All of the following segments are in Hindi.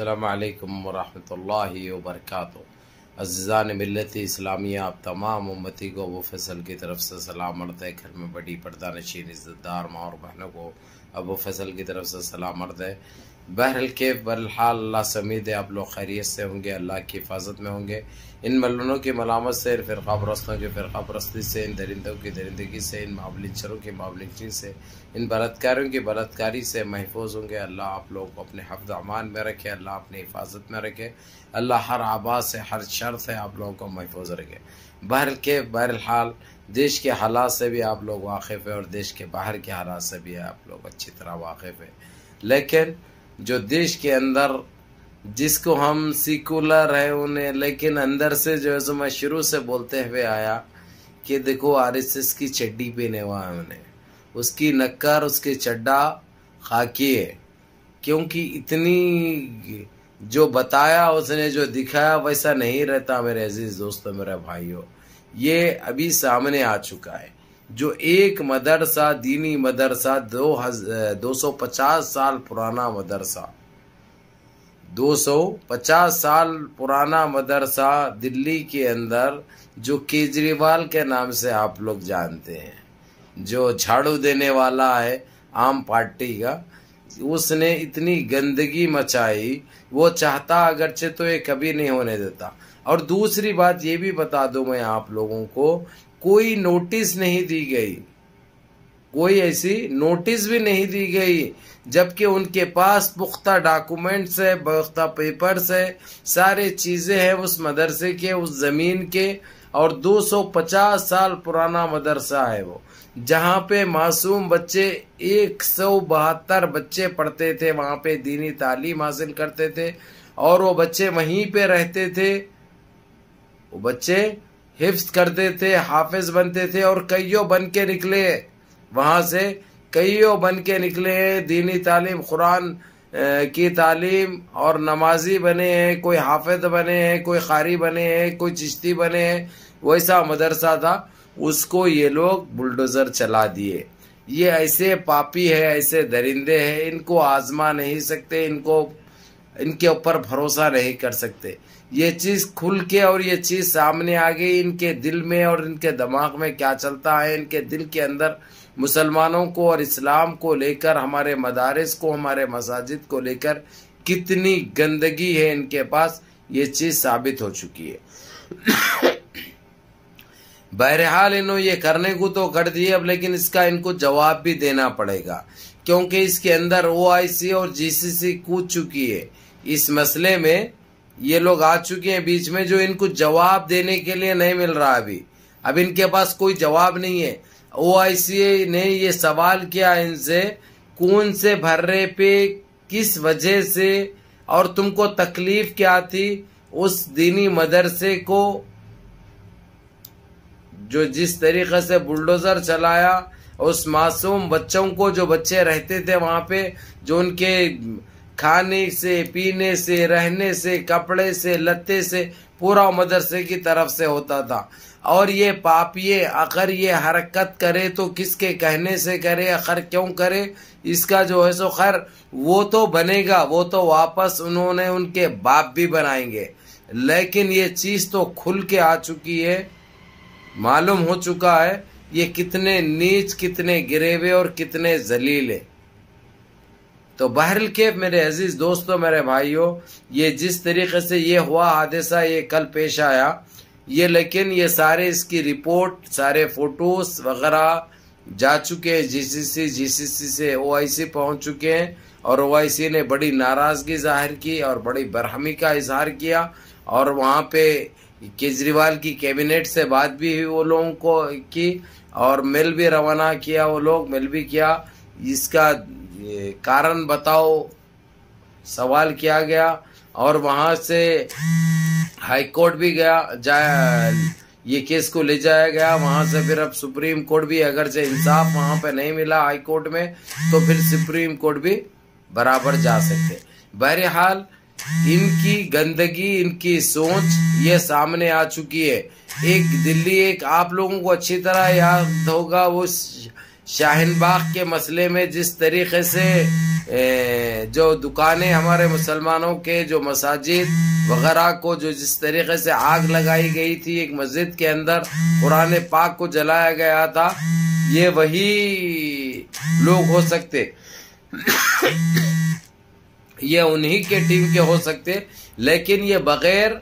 अल्लाम वरहमल वरक अज़ान मिलती इस्लामिया आप तमाम उम्मती को वो फसल की तरफ से सलाम अर्द है घर में बड़ी पर्दा नशीन इज़्ज़तदार माँ और बहनों को अब वो फसल की तरफ से सलाम अर्द है बहरल के बहरहाल अल्लाह से उम्मीद है आप लोग खैरियत से होंगे अल्लाह की हिफाजत में होंगे इन मलनों की मलामत से इन फ़िर परस्तों की फ़िरका परस्ती से इन दरिंदों की दरिंदगी से इन मामलिचरों की मामलिची से इन बलात्कारों की बलात्कारी से महफूज होंगे अल्लाह आप लोगों को अपने हफ्द अमान में रखे अल्लाह अपनी हिफाजत में रखे अल्लाह हर आबाद से हर शर से आप लोगों को महफूज रखे बहर के बहरहाल देश के हालात से भी आप लोग वाकिफ़ है और देश के बाहर के हालात से भी आप लोग अच्छी तरह वाकिफ़ है लेकिन जो देश के अंदर जिसको हम सिकुलर है उन्हें लेकिन अंदर से जो है सो मैं शुरू से बोलते हुए आया कि देखो आरएसएस की चड्डी पहने हुआ है उन्हें उसकी नक्कर उसके चड्डा खाकी है क्योंकि इतनी जो बताया उसने जो दिखाया वैसा नहीं रहता मेरे अजीज दोस्तों मेरे भाइयों ये अभी सामने आ चुका है जो एक मदरसा दीनी मदरसा दो हजार दो सौ पचास साल पुराना मदरसा दो सौ पचास साल पुराना मदरसा दिल्ली के अंदर जो केजरीवाल के नाम से आप लोग जानते हैं जो झाड़ू देने वाला है आम पार्टी का उसने इतनी गंदगी मचाई वो चाहता अगरचे तो ये कभी नहीं होने देता और दूसरी बात ये भी बता दूं मैं आप लोगों को कोई नोटिस नहीं दी गई कोई ऐसी नोटिस भी नहीं दी गई जबकि उनके पास पुख्ता डॉक्यूमेंट्स है पुख्ता पेपर्स है सारे चीज़ें हैं उस मदरसे के उस ज़मीन के और 250 साल पुराना मदरसा है वो जहाँ पे मासूम बच्चे एक सौ बहत्तर बच्चे पढ़ते थे वहाँ पे दीनी तालीम हासिल करते थे और वो बच्चे वहीं पे रहते थे वो बच्चे हिफ्स करते थे हाफिज बनते थे और कईयों बन के निकले वहाँ से कईयों बन के निकले हैं दीनी तालीम कुरान की तालीम और नमाजी बने हैं कोई हाफिज बने हैं कोई खारी बने हैं कोई चिश्ती बने हैं वैसा मदरसा था उसको ये लोग बुलडोज़र चला दिए ये ऐसे पापी है ऐसे दरिंदे हैं इनको आजमा नहीं सकते इनको इनके ऊपर भरोसा नहीं कर सकते ये चीज़ खुल के और ये चीज़ सामने आ गई इनके दिल में और इनके दिमाग में क्या चलता है इनके दिल के अंदर मुसलमानों को और इस्लाम को लेकर हमारे मदारस को हमारे मसाजिद को लेकर कितनी गंदगी है इनके पास ये चीज़ साबित हो चुकी है बहरहाल इन्हों ये करने को तो कर दिए अब लेकिन इसका इनको जवाब भी देना पड़ेगा क्योंकि इसके अंदर ओ और जीसीसी कूद चुकी है इस मसले में ये लोग आ चुके हैं बीच में जो इनको जवाब देने के लिए नहीं मिल रहा अभी अब इनके पास कोई जवाब नहीं है ओ ने ये सवाल किया इनसे कौन से भर्रे पे किस वजह से और तुमको तकलीफ क्या थी उस दीनी मदरसे को जो जिस तरीके से बुलडोजर चलाया उस मासूम बच्चों को जो बच्चे रहते थे वहाँ पे जो उनके खाने से पीने से रहने से कपड़े से लते से पूरा मदरसे की तरफ से होता था और ये पापिए अगर ये हरकत करे तो किसके कहने से करे अखर क्यों करे इसका जो है सो खैर वो तो बनेगा वो तो वापस उन्होंने उनके बाप भी बनाएंगे लेकिन ये चीज़ तो खुल के आ चुकी है मालूम हो चुका है ये कितने नीच कितने गिरेवे और कितने जलील है तो बहरल खेप मेरे अजीज दोस्तों मेरे भाइयों ये जिस तरीके से ये हुआ हादसा ये कल पेश आया ये लेकिन ये सारे इसकी रिपोर्ट सारे फोटोज वगैरह जा चुके हैं जीसीसी जीसीसी से ओआईसी पहुंच चुके हैं और ओआईसी ने बड़ी नाराज़गी जाहिर की और बड़ी बरहमी का इजहार किया और वहाँ पे केजरीवाल की कैबिनेट से बात भी हुई वो लोगों को की और मेल भी रवाना किया वो लोग मेल भी किया इसका ये कारण बताओ सवाल किया गया और वहां से हाईकोर्ट भी गया जाया ये केस को ले जाया गया वहां से फिर अब सुप्रीम कोर्ट भी अगर से इंसाफ वहाँ पे नहीं मिला हाई कोर्ट में तो फिर सुप्रीम कोर्ट भी बराबर जा सकते बहरहाल इनकी गंदगी इनकी सोच ये सामने आ चुकी है एक दिल्ली एक आप लोगों को अच्छी तरह याद होगा उस शाहन बाग के मसले में जिस तरीके से जो दुकानें हमारे मुसलमानों के जो मसाजिद वगैरह को जो जिस तरीके से आग लगाई गई थी एक मस्जिद के अंदर कुरान पाक को जलाया गया था ये वही लोग हो सकते ये उन्हीं के टीम के हो सकते लेकिन ये बगैर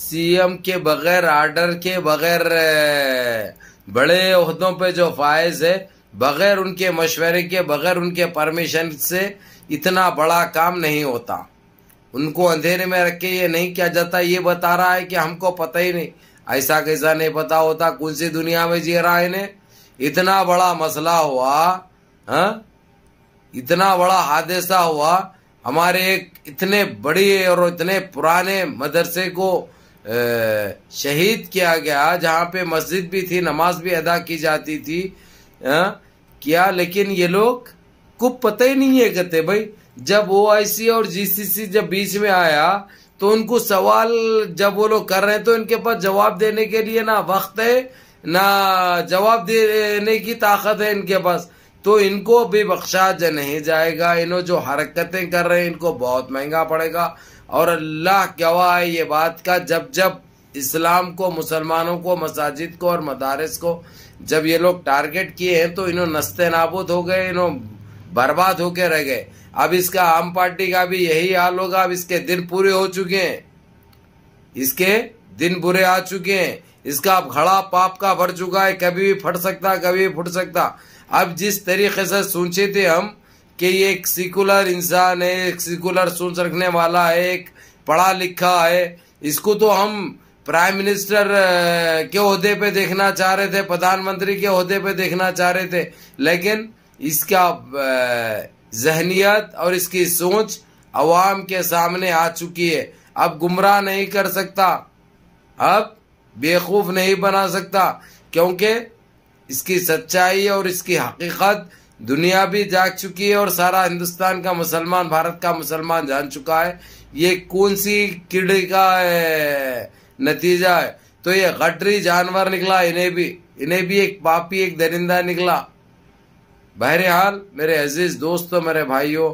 सीएम के बगैर आर्डर के बगैर बड़े उहदों पे जो फायज है बगैर उनके मशवरे के बगैर उनके परमिशन से इतना बड़ा काम नहीं होता उनको अंधेरे में रख के ये नहीं किया जाता ये बता रहा है कि हमको पता ही नहीं ऐसा कैसा नहीं पता होता कौन सी दुनिया में जी रहा है ने? इतना बड़ा मसला हुआ हा? इतना बड़ा हादसा हुआ हमारे एक इतने बड़े और इतने पुराने मदरसे को शहीद किया गया जहाँ पे मस्जिद भी थी नमाज भी अदा की जाती थी आ, हाँ? क्या लेकिन ये लोग को पता ही नहीं है कहते भाई जब ओ और जीसीसी जब बीच में आया तो उनको सवाल जब वो लोग कर रहे हैं तो इनके पास जवाब देने के लिए ना वक्त है ना जवाब देने की ताकत है इनके पास तो इनको भी बख्शा जा नहीं जाएगा इन जो हरकतें कर रहे हैं इनको बहुत महंगा पड़ेगा और अल्लाह गवाह है ये बात का जब जब इस्लाम को मुसलमानों को मसाजिद को और मदारस को जब ये लोग टारगेट किए हैं तो इन्हों नस्ते नाबूद हो गए इन्हों बर्बाद होकर रह गए अब इसका आम पार्टी का भी यही हाल होगा अब इसके दिन पूरे हो चुके हैं इसके दिन बुरे आ चुके हैं इसका अब खड़ा पाप का भर चुका है कभी भी फट सकता कभी भी फुट सकता अब जिस तरीके से सोचे थे हम कि ये एक सिकुलर इंसान है एक सिकुलर सोच रखने वाला है एक पढ़ा लिखा है इसको तो हम प्राइम मिनिस्टर uh, के अहदे पे देखना चाह रहे थे प्रधानमंत्री के अहदे पे देखना चाह रहे थे लेकिन इसका uh, जहनीत और इसकी सोच अवाम के सामने आ चुकी है अब गुमराह नहीं कर सकता अब बेवकूफ नहीं बना सकता क्योंकि इसकी सच्चाई और इसकी हकीकत दुनिया भी जाग चुकी है और सारा हिंदुस्तान का मुसलमान भारत का मुसलमान जान चुका है ये कौन सी किड़ का नतीजा है तो ये गटरी जानवर निकला इन्हें भी इन्हें भी एक पापी एक दरिंदा निकला बहरहाल मेरे अजीज दोस्तों मेरे भाइयों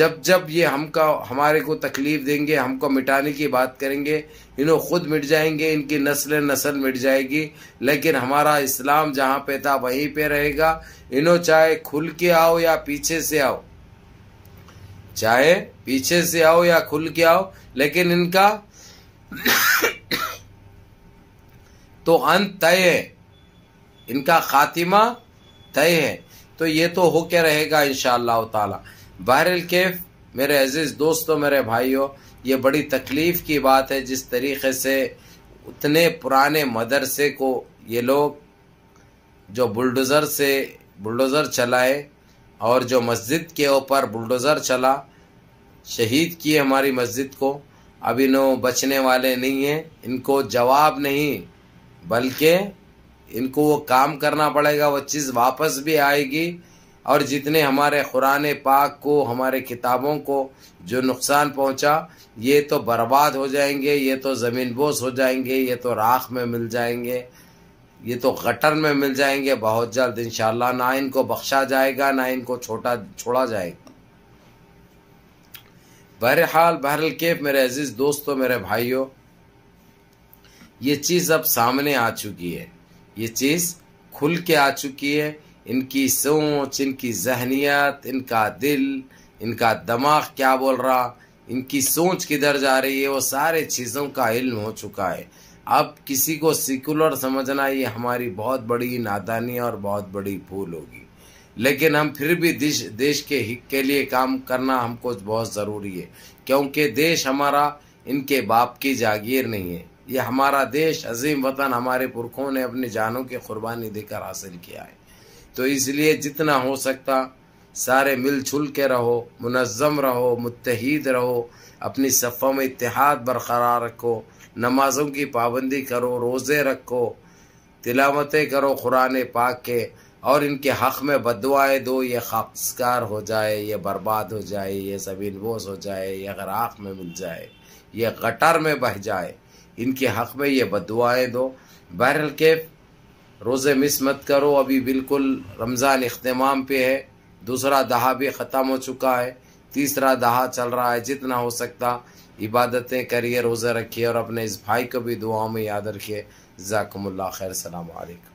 जब जब ये हमका हमारे को तकलीफ देंगे हमको मिटाने की बात करेंगे इन्हों खुद मिट जाएंगे इनकी नस्ल नस्ल मिट जाएगी लेकिन हमारा इस्लाम जहाँ पे था वहीं पे रहेगा इन्हों चाहे खुल के आओ या पीछे से आओ चाहे पीछे से आओ या खुल के आओ लेकिन इनका तो अंत तय है इनका खातिमा तय है तो ये तो हो क्या रहेगा इन ताला बहरल केफ मेरे अजीज़ दोस्तों मेरे भाइयों ये बड़ी तकलीफ़ की बात है जिस तरीके से उतने पुराने मदरसे को ये लोग जो बुलडोज़र से बुलडोज़र चलाए और जो मस्जिद के ऊपर बुलडोज़र चला शहीद किए हमारी मस्जिद को अभी नो बचने वाले नहीं हैं इनको जवाब नहीं बल्कि इनको वो काम करना पड़ेगा वो चीज़ वापस भी आएगी और जितने हमारे कुरान पाक को हमारे किताबों को जो नुकसान पहुंचा ये तो बर्बाद हो जाएंगे ये तो ज़मीन बोस हो जाएंगे ये तो राख में मिल जाएंगे ये तो गटर में मिल जाएंगे बहुत जल्द इन ना इनको बख्शा जाएगा ना इनको छोटा छोड़ा जाएगा बहरहाल बहरल केफ मेरे अजीज़ दोस्तों मेरे भाइयों ये चीज़ अब सामने आ चुकी है ये चीज़ खुल के आ चुकी है इनकी सोच इनकी जहनीत इनका दिल इनका दिमाग क्या बोल रहा इनकी सोच किधर जा रही है वो सारे चीज़ों का इल्म हो चुका है अब किसी को सिकुलर समझना ये हमारी बहुत बड़ी नादानी और बहुत बड़ी भूल होगी लेकिन हम फिर भी देश देश के हित के लिए काम करना हमको बहुत ज़रूरी है क्योंकि देश हमारा इनके बाप की जागीर नहीं है ये हमारा देश अजीम वतन हमारे पुरखों ने अपनी जानों की कुर्बानी देकर हासिल किया है तो इसलिए जितना हो सकता सारे मिल छुल के रहो मुनज़म रहो मुतहद रहो अपनी सफ़ों में इतिहाद बरकरार रखो नमाज़ों की पाबंदी करो रोज़े रखो तिलावतें करो कुरान पाक के और इनके हक़ में बदवाएँ दो ये खाकस्कार हो जाए ये बर्बाद हो जाए ये जमीन बोस हो जाए ये गराख में मिल जाए ये गटर में बह जाए इनके हक में ये बद दो बहरल के रोज़े मिस मत करो अभी बिल्कुल रमज़ान अख्तमाम पे है दूसरा दहा भी ख़त्म हो चुका है तीसरा दहा चल रहा है जितना हो सकता इबादतें करिए रोज़े रखिए और अपने इस भाई को भी दुआओं में याद रखिए जाकमुल्ला खैर सलाम